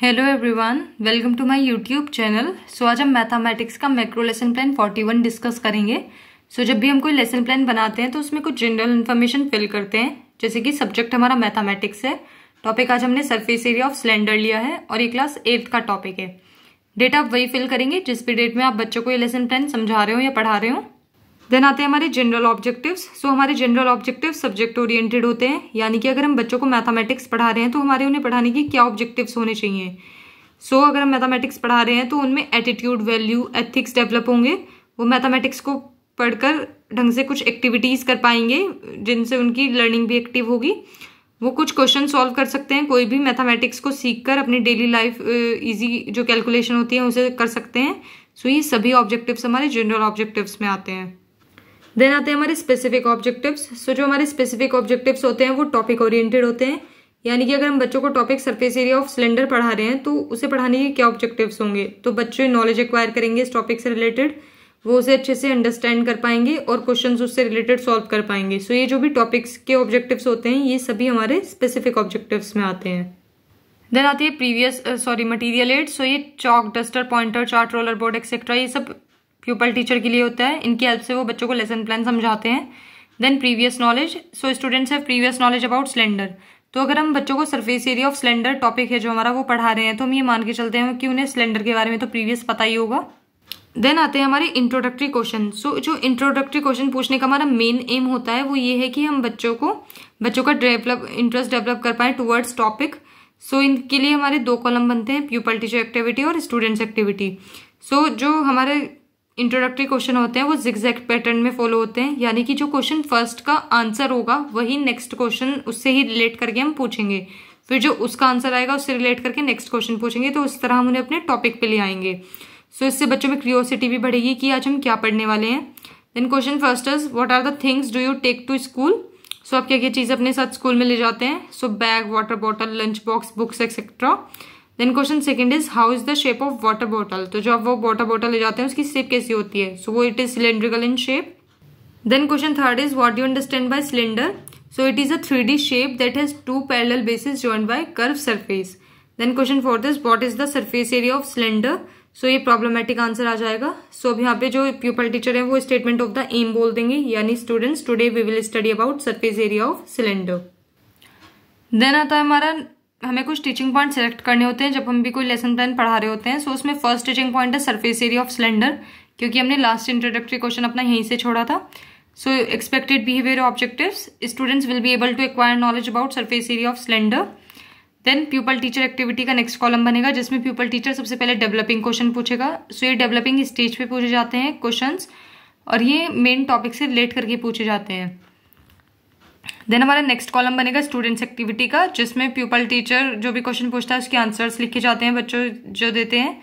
hello everyone welcome to my YouTube channel so आज हम mathematics का मैक्रो लेसन प्लान 41 डिस्कस करेंगे सो so, जब भी हम कोई लेसन प्लान बनाते हैं तो उसमें कुछ जनरल इन्फॉर्मेशन फिल करते हैं जैसे कि सब्जेक्ट हमारा मैथमेटिक्स है टॉपिक आज हमने सरफेस एरिया ऑफ सिलेंडर लिया है और ये क्लास एट्थ का टॉपिक है डेट आप वही फिल करेंगे जिस भी डेट में आप बच्चों को ये लेसन प्लान समझा रहे हो या पढ़ा रहे हो देन आते हैं हमारे जनरल ऑब्जेक्टिव्स सो हमारे जनरल ऑब्जेक्टिव सब्जेक्ट ओरिएंटेड होते हैं यानी कि अगर हम बच्चों को मैथमेटिक्स पढ़ा रहे हैं तो हमारे उन्हें पढ़ाने के क्या ऑब्जेक्टिव्स होने चाहिए सो so, अगर हम मैथमेटिक्स पढ़ा रहे हैं तो उनमें एटीट्यूड वैल्यू एथिक्स डेवलप होंगे वो मैथमेटिक्स को पढ़कर ढंग से कुछ एक्टिविटीज़ कर पाएंगे जिनसे उनकी लर्निंग भी एक्टिव होगी वो कुछ क्वेश्चन सॉल्व कर सकते हैं कोई भी मैथमेटिक्स को सीख कर अपनी डेली लाइफ ईजी जो कैलकुलेशन होती है उसे कर सकते हैं सो so, ये सभी ऑब्जेक्टिव्स हमारे जनरल ऑब्जेक्टिव्स में आते हैं देन आते हैं हमारे स्पेसिफिक ऑब्जेक्टिव्स सो जो हमारे स्पेसिफिक ऑब्जेक्टिव्स होते हैं वो टॉपिक ओरिएंटेड होते हैं यानी कि अगर हम बच्चों को topic surface area of cylinder पढ़ा रहे हैं तो उसे पढ़ाने के क्या ऑब्जेक्टिव्स होंगे तो बच्चे नॉलेज एक्वायर करेंगे इस टॉपिक से रिलेटेड वो उसे अच्छे से अंडरस्टैंड कर पाएंगे और क्वेश्चंस उससे रिलेटेड सॉल्व कर पाएंगे सो so, ये जो भी टॉपिक्स के ऑब्जेक्टिव्स होते हैं ये सभी हमारे स्पेसिफिक ऑब्जेक्टिव्स में आते हैं देन आती है previous sorry material aid so ये chalk duster pointer chart roller board etcetera ये सब प्यूपल टीचर के लिए होता है इनकी हेल्प से वो बच्चों को लेसन प्लान समझाते हैं then previous knowledge so students have previous knowledge about cylinder तो अगर हम बच्चों को surface area of cylinder topic है जो हमारा वो पढ़ा रहे हैं तो हम ये मान के चलते हैं कि उन्हें सिलेंडर के बारे में तो प्रीवियस पता ही होगा देन आते हैं हमारे इंट्रोडक्टरी क्वेश्चन सो जो इंट्रोडक्टरी क्वेश्चन पूछने का हमारा मेन एम होता है वो ये है कि हम बच्चों को बच्चों का डेवलप इंटरेस्ट डेवलप कर पाए टूवर्ड्स टॉपिक सो इनके लिए हमारे दो कॉलम बनते हैं प्यूपल टीचर एक्टिविटी और स्टूडेंट्स एक्टिविटी सो जो हमारे इंट्रोडक्टरी क्वेश्चन होते हैं वो जिक्जैक्ट पैटर्न में फॉलो होते हैं यानी कि जो क्वेश्चन फर्स्ट का आंसर होगा वही नेक्स्ट क्वेश्चन उससे ही रिलेट करके हम पूछेंगे फिर जो उसका आंसर आएगा उससे रिलेट करके नेक्स्ट क्वेश्चन पूछेंगे तो उस तरह हम उन्हें अपने टॉपिक पे ले आएंगे सो so, इससे बच्चों में क्रियोसिटी भी बढ़ेगी कि आज हम क्या पढ़ने वाले हैं then question first is what are the things do you take to school so आप क्या क्या चीज़ अपने साथ स्कूल में ले जाते हैं so bag water bottle lunch box books etcetera then question second is how is the shape of water bottle तो जब वो वाटर बॉटल ले जाते हैं उसकी शेप कैसी होती है सो वो it is cylindrical in shape then question third is what you understand by cylinder so it is a three D shape that has two parallel bases joined by curve surface then question fourth is what is the surface area of cylinder so ये problematic answer आ जाएगा सो अब यहाँ पे जो pupal teacher है वो statement of the M बोल देंगे यानी students today we will study about surface area of cylinder then आता है हमारा हमें कुछ टीचिंग पॉइंट सेलेक्ट करने होते हैं जब हम भी कोई लेसन प्लान पढ़ा रहे होते हैं सो so, उसमें फर्स्ट टीचिंग पॉइंट है सरफेस एरिया ऑफ सिलेंडर क्योंकि हमने लास्ट इंट्रोडक्टरी क्वेश्चन अपना यहीं से छोड़ा था so expected behaviour objectives students will be able to acquire knowledge about surface area of cylinder then pupil teacher activity का नेक्स्ट कॉलम बनेगा जिसमें पीपल टीचर सबसे पहले डेवलपिंग क्वेश्चन पूछेगा सो ये डेवलपिंग स्टेज पे पूछे जाते हैं क्वेश्चंस और ये मेन टॉपिक से रिलेट करके पूछे जाते हैं देन हमारा नेक्स्ट कॉलम बनेगा स्टूडेंट्स एक्टिविटी का जिसमें प्यूपल टीचर जो भी क्वेश्चन पूछता है उसके आंसर्स लिखे जाते हैं बच्चों जो देते हैं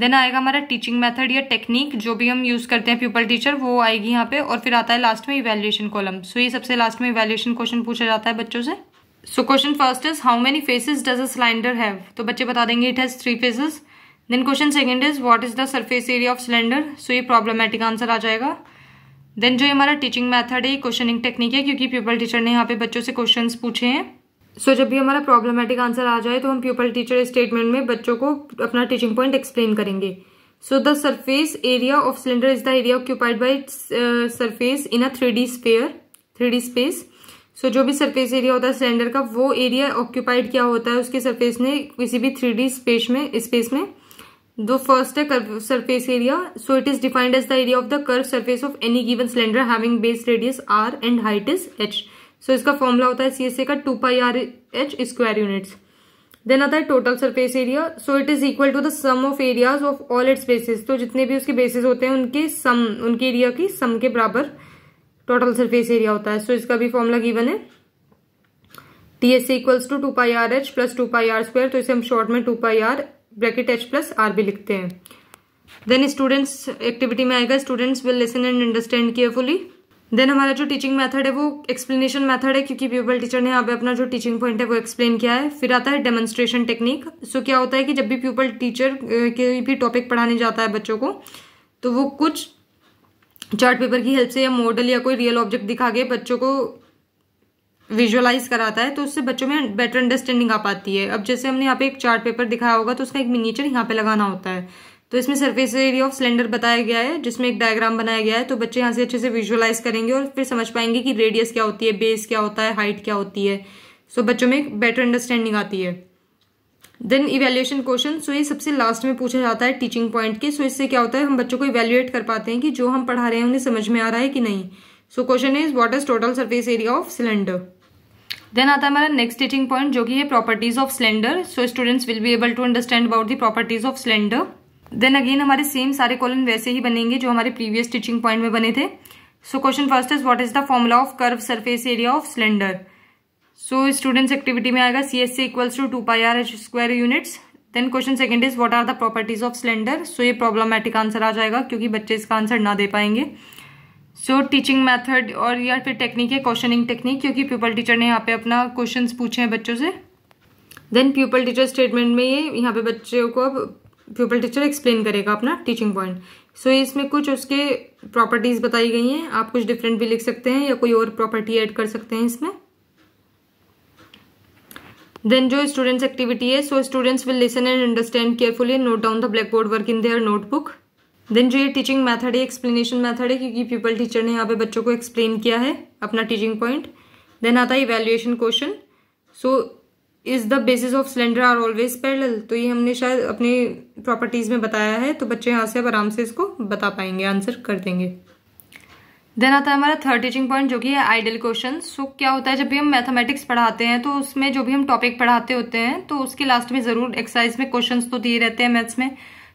देन आएगा हमारा टीचिंग मेथड या टेक्निक जो भी हम यूज़ करते हैं प्यूपल टीचर वो आएगी यहाँ पे और फिर आता है लास्ट में इवेल्युएशन कॉलम सो ये सबसे लास्ट में इवेल्युएशन क्वेश्चन पूछा जाता है बच्चों से so question first is how many faces does a cylinder have तो बच्चे बता देंगे it has three faces then question second is what is the surface area of cylinder so ये प्रॉब्लमेटिक आंसर आ जाएगा देन जो हमारा टीचिंग मैथड है क्वेश्चनिंग टेक्निक है क्योंकि प्यूपल टीचर ने यहाँ पे बच्चों से क्वेश्चन पूछे हैं सो so, जब भी हमारा प्रॉब्लमेटिक आंसर आ जाए तो हम प्यूपल टीचर स्टेटमेंट में बच्चों को अपना टीचिंग पॉइंट एक्सप्लेन करेंगे so the surface area of cylinder is the area occupied by surface in a three D sphere three D space so जो भी सर्फेस एरिया होता है सिलेंडर का वो एरिया ऑक्यूपाइड क्या होता है उसके सर्फेस ने किसी भी थ्री डी स्पेस में स्पेस में दो फर्स्ट है curve surface area so it is defined as the area of the curve surface of any given cylinder having base radius R and height is H so इसका formula होता है CSA का two pi R H square units then आता है total surface area so it is equal to the sum of areas of all it's basis तो जितने भी उसके बेसिस होते हैं उनके सम उनके एरिया की सम के बराबर टोटल सरफेस एरिया होता है सो so, इसका भी फॉर्मूला गिवन है T S equals to two pi R H plus two pi R square तो इसे हम शॉर्ट में two pi R bracket H plus R भी लिखते हैं देन स्टूडेंट्स एक्टिविटी में आएगा students will listen and understand carefully then हमारा जो टीचिंग मेथड है वो एक्सप्लेनेशन मेथड है क्योंकि प्यूपल टीचर ने यहाँ पे अपना जो टीचिंग पॉइंट है वो एक्सप्लेन किया है फिर आता है डेमोन्स्ट्रेशन टेक्निक सो क्या होता है कि जब भी प्यूपल टीचर कोई भी टॉपिक पढ़ाने जाता है बच्चों को तो वो कुछ चार्ट पेपर की हेल्प से या मॉडल या कोई रियल ऑब्जेक्ट दिखा के बच्चों को विजुअलाइज कराता है तो उससे बच्चों में बेटर अंडरस्टैंडिंग आ पाती है अब जैसे हमने यहाँ पे एक चार्ट पेपर दिखाया होगा तो उसका एक मिनीचर यहाँ पे लगाना होता है तो इसमें सरफेस एरिया ऑफ सिलेंडर बताया गया है जिसमें एक डायग्राम बनाया गया है तो बच्चे यहाँ से अच्छे से विजुअलाइज करेंगे और फिर समझ पाएंगे कि रेडियस क्या होती है बेस क्या होता है हाइट क्या होती है सो so, बच्चों में एक बेटर अंडरस्टैंडिंग आती है देन इवेल्युएशन क्वेश्चन सो ये सबसे लास्ट में पूछा जाता है टीचिंग पॉइंट के सो so, इससे क्या होता है हम बच्चों को इवेल्युएट कर पाते हैं कि जो हम पढ़ा रहे हैं उन्हें समझ में आ रहा है कि नहीं so question is what is total surface area of cylinder then आता है हमारा नेक्स्ट टीचिंग पॉइंट जो कि है properties of cylinder so students will be able to understand about the properties of cylinder then again हमारे same सारे column वैसे ही बनेंगे जो हमारे प्रीवियस टीचिंग पॉइंट में बने थे so question first is what is the formula of curve surface area of cylinder so students activity में आएगा C S C equals to two pi R H square units then question second is what are the properties of cylinder so ये problematic answer आ जाएगा क्योंकि बच्चे इसका answer ना दे पाएंगे सो टीचिंग मेथड और या फिर टेक्निक है क्वेश्चनिंग टेक्निक क्योंकि पीपल टीचर ने यहाँ पे अपना क्वेश्चन पूछे हैं बच्चों से देन पीपल टीचर स्टेटमेंट में ये यहाँ पे बच्चों को अब पीपल टीचर एक्सप्लेन करेगा अपना टीचिंग पॉइंट सो इसमें कुछ उसके प्रॉपर्टीज़ बताई गई हैं आप कुछ डिफरेंट भी लिख सकते हैं या कोई और प्रॉपर्टी एड कर सकते हैं इसमें देन जो स्टूडेंट्स एक्टिविटी है so students will listen and understand carefully note down the black board work in their notebook then जो ये टीचिंग मैथड है एक्सप्लेनेशन मैथड है क्योंकि पीपल टीचर ने यहाँ पे बच्चों को एक्सप्लेन किया है अपना टीचिंग पॉइंट देन आता है evaluation question so is the bases of cylinder are always parallel तो ये हमने शायद अपनी प्रॉपर्टीज में बताया है तो बच्चे यहाँ से अब आराम से इसको बता पाएंगे आंसर कर देंगे देन आता है हमारा थर्ड टीचिंग पॉइंट जो कि है आइडियल क्वेश्चन सो क्या होता है जब भी हम मैथमेटिक्स पढ़ाते हैं तो उसमें जो भी हम टॉपिक पढ़ाते होते हैं तो उसके लास्ट में ज़रूर एक्सरसाइज में क्वेश्चन तो दिए रहते हैं मैथ्स में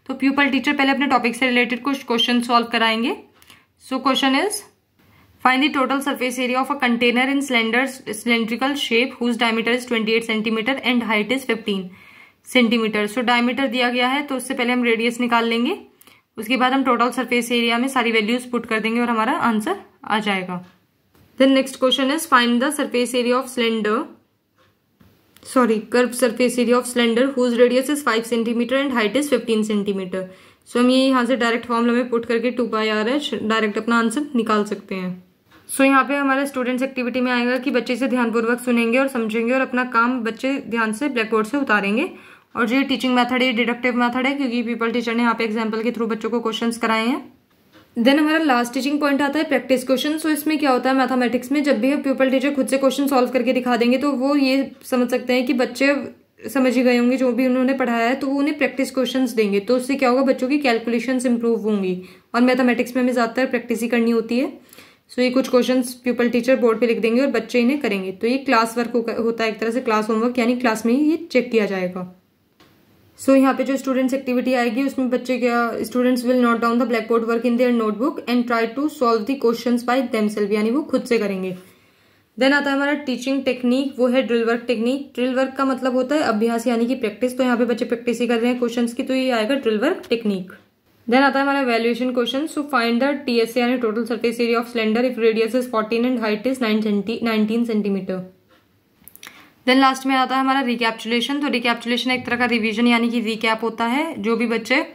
तो प्यूपल टीचर पहले अपने टॉपिक से रिलेटेड कुछ क्वेश्चन सॉल्व कराएंगे so question is find the total surface area of a container in cylinder cylindrical shape whose diameter is 28 centimetre and height is 15 centimetre so diameter दिया गया है तो उससे पहले हम रेडियस निकाल लेंगे उसके बाद हम टोटल सर्फेस एरिया में सारी वैल्यूज पुट कर देंगे और हमारा आंसर आ जाएगा then next question is find the surface area of cylinder sorry curve surface area of cylinder whose radius is five centimetre and height is fifteen centimetre so हम ये यहाँ से डायरेक्ट फॉर्मूला में पुट करके two pi R H direct अपना answer निकाल सकते हैं सो so, यहाँ पे हमारे स्टूडेंट्स एक्टिविटी में आएगा कि बच्चे से ध्यानपूर्वक सुनेंगे और समझेंगे और अपना काम बच्चे ध्यान से ब्लैक बोर्ड से उतारेंगे और जो टीचिंग मेथड है ये डिडक्टिव मेथड है क्योंकि पीपल टीचर ने यहाँ पे एग्जाम्पल के थ्रू बच्चों को क्वेश्चंस कराए हैं देन हमारा लास्ट टीचिंग पॉइंट आता है प्रैक्टिस क्वेश्चन सो इसमें क्या होता है मैथमेटिक्स में जब भी प्यूपल टीचर खुद से क्वेश्चन सॉल्व करके दिखा देंगे तो वो ये समझ सकते हैं कि बच्चे समझ ही गए होंगे जो भी उन्होंने पढ़ाया है तो वो उन्हें प्रैक्टिस क्वेश्चंस देंगे तो उससे क्या होगा बच्चों की कैलकुलेशंस इंप्रूव होंगी और मैथमेटिक्स में हमें ज़्यादातर प्रैक्टिस ही करनी होती है सो ये कुछ क्वेश्चंस पीपल टीचर बोर्ड पे लिख देंगे और बच्चे इन्हें करेंगे तो ये क्लास वर्क होता है एक तरह से क्लास होमवर्क यानी क्लास में ही ये चेक किया जाएगा सो so, यहाँ पे जो स्टूडेंट्स एक्टिविटी आएगी उसमें बच्चे क्या students will note down the black board work in their notebook and try to solve the question by themselves यानी वो खुद से करेंगे देन आता है हमारा टीचिंग टेक्निक वो है drill work technique drill work का मतलब होता है अभ्यास यानी कि प्रैक्टिस तो यहाँ पे बच्चे प्रैक्टिस ही कर रहे हैं क्वेश्चन की तो ये आएगा ड्रिल वर्क टेक्निक देन आता है हमारा valuation question so find the TSA यानी total surface area of cylinder if radius is fourteen and height is nine nineteen centimetre then last में आता है हमारा रिकैप्चुलेशन तो रिकैप्चुलेशन एक तरह का रिविजन यानी कि रिकैप होता है जो भी बच्चे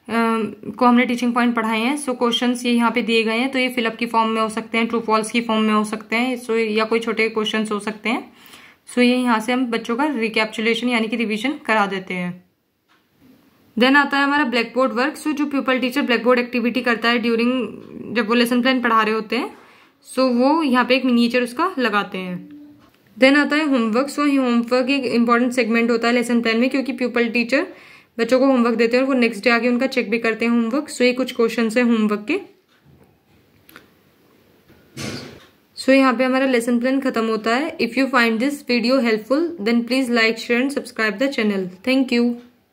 Uh, को हमने टीचिंग पॉइंट पढ़ाए हैं सो क्वेश्चन ये यहाँ पे दिए गए हैं तो ये फिलअप की फॉर्म में हो सकते हैं ट्रू फॉल्स की फॉर्म में हो सकते हैं सो so, या कोई छोटे क्वेश्चन हो सकते हैं सो so, ये यहाँ से हम बच्चों का रिकैप्चुलेशन यानी कि रिविजन करा देते हैं देन आता है हमारा ब्लैक बोर्ड वर्क सो जो pupil teacher black board activity करता है ड्यूरिंग जब वो लेसन प्लान पढ़ा रहे होते हैं सो so, वो यहाँ पे एक मिनीचर उसका लगाते हैं देन आता है होमवर्क सो होमवर्क एक इंपॉर्टेंट सेगमेंट होता है लेसन प्लान में क्योंकि प्यूपल टीचर बच्चों को होमवर्क देते हैं और वो नेक्स्ट डे आगे उनका चेक भी करते हैं होमवर्क सो ये कुछ क्वेश्चन है होमवर्क के सो so, यहाँ पे हमारा लेसन प्लान खत्म होता है if you find this video helpful then please like share and subscribe the channel thank you